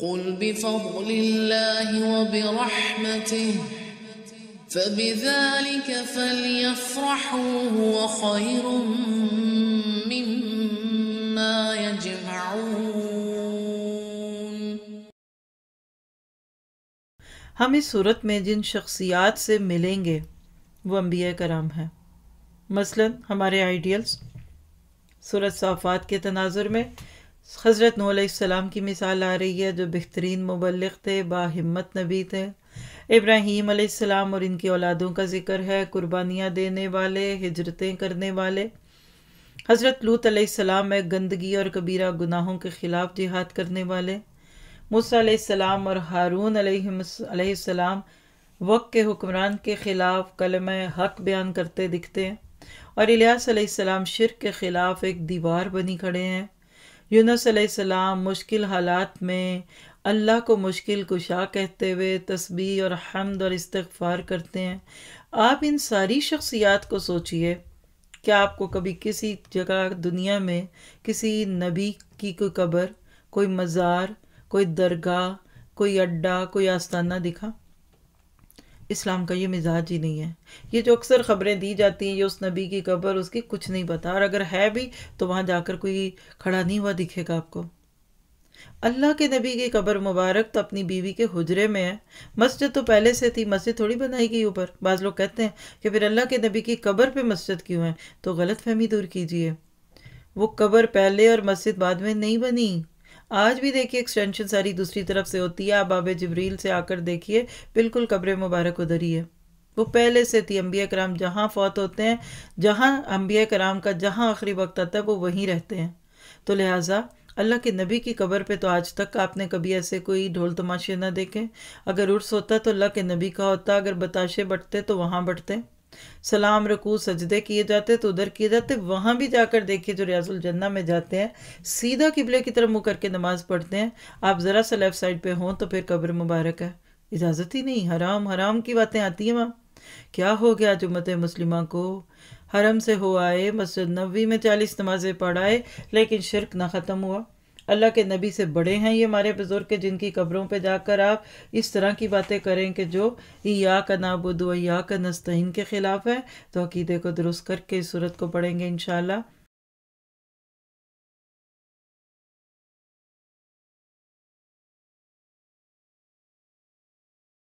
قل بفضل الله وبرحمته فبذلك فليفرحوا هو خير مما يجمعون हम इस सूरत में जिन शख्सियात से मिलेंगे वो अम्बिया कराम हैं मसलन हमारे आइडियल्स सूरत साफ़ात के तनाजुर में हज़रत नूसम की मिसाल आ रही है जो बेहतरीन मुबलक थे बाहिम्मत नबी थे इब्राहीम आसमाम और इनकी औलादों का जिक्र है कुर्बानियाँ देने वाले हजरतें करने वाले हज़रत लूत आसमाम में गंदगी और कबीरा गुनाहों के ख़िलाफ़ जिहाद करने वाले मूसम और हारून आसमाम वक्त के हुक्मरान के ख़िलाफ़ कलम हक बयान करते दिखते हैं और इलियासम शिरक के ख़िलाफ़ एक दीवार बनी खड़े हैं यूनस मुश्किल हालात में अल्लाह को मुश्किल कुशा कहते हुए तस्बी और हमद और इस्तफ़ार करते हैं आप इन सारी शख्सियात को सोचिए क्या आपको कभी किसी जगह दुनिया में किसी नबी की कोई कब्र कोई मज़ार कोई दरगाह कोई अड्डा कोई आस्ताना दिखा इस्लाम का ये मिजाज ही नहीं है ये जो अक्सर ख़बरें दी जाती हैं ये उस नबी की कब्र उसकी कुछ नहीं पता और अगर है भी तो वहाँ जाकर कोई खड़ा नहीं हुआ दिखेगा आपको अल्लाह के नबी की कब्र मुबारक तो अपनी बीवी के हुजरे में है मस्जिद तो पहले से थी मस्जिद थोड़ी बनाई गई ऊपर बाज़ लोग कहते हैं कि फिर अल्लाह के नबी की कब्र पर मस्जिद क्यों है तो गलत फहमी दूर कीजिए वो कब्र पहले और मस्जिद बाद में नहीं बनी आज भी देखिए एक्सटेंशन सारी दूसरी तरफ से होती है आप बाब जबरील से आकर देखिए बिल्कुल कब्र मुबारक उधर ही है वो पहले से थी अम्बिया कराम जहाँ फौत होते हैं जहाँ अम्बिया कराम का जहाँ आखिरी वक्त आता है वो वहीं रहते हैं तो लिहाजा अल्लाह के नबी की कब्र पे तो आज तक आपने कभी ऐसे कोई ढोल तमाशे ना देखे अगर उर्स होता तो अल्लाह के नबी का होता अगर बताशे बटते तो वहाँ बटते सलाम रकू सजदे किए जाते तो उधर किए जाते वहाँ भी जाकर देखिए जो रियाजुल जन्ना में जाते हैं सीधा किबले की तरफ मुँह करके नमाज़ पढ़ते हैं आप ज़रा सा लेफ़्ट साइड पे हों तो फिर कब्र मुबारक है इजाज़त ही नहीं हराम हराम की बातें आती हैं वहाँ क्या हो गया जुम्मत मुस्लिम को हरम से हो आए मस्जिद नबी में चालीस नमाजें पढ़ाए लेकिन शिरक ना ख़त्म हुआ अल्लाह के नबी से बड़े हैं ये हमारे बुज़ुर्ग के जिनकी कब्रों पे जाकर आप इस तरह की बातें करें कि जो या का नाबुद या का नस्तिन के ख़िलाफ़ है तो अकीदे को दुरुस्त करके इस सूरत को पढ़ेंगे इन